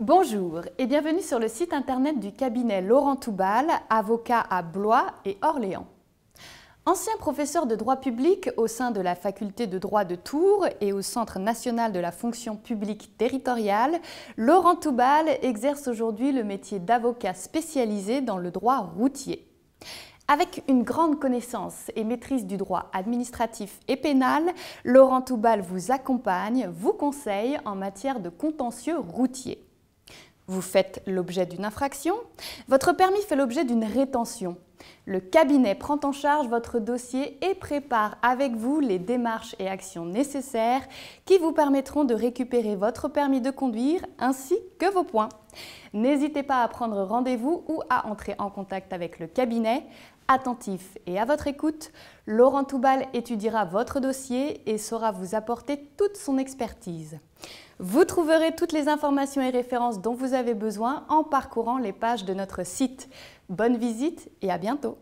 Bonjour et bienvenue sur le site internet du cabinet Laurent Toubal, avocat à Blois et Orléans. Ancien professeur de droit public au sein de la faculté de droit de Tours et au Centre national de la fonction publique territoriale, Laurent Toubal exerce aujourd'hui le métier d'avocat spécialisé dans le droit routier. Avec une grande connaissance et maîtrise du droit administratif et pénal, Laurent Toubal vous accompagne, vous conseille en matière de contentieux routier. Vous faites l'objet d'une infraction. Votre permis fait l'objet d'une rétention. Le cabinet prend en charge votre dossier et prépare avec vous les démarches et actions nécessaires qui vous permettront de récupérer votre permis de conduire ainsi que vos points. N'hésitez pas à prendre rendez-vous ou à entrer en contact avec le cabinet. Attentif et à votre écoute, Laurent Toubal étudiera votre dossier et saura vous apporter toute son expertise. Vous trouverez toutes les informations et références dont vous avez besoin en parcourant les pages de notre site. Bonne visite et à bientôt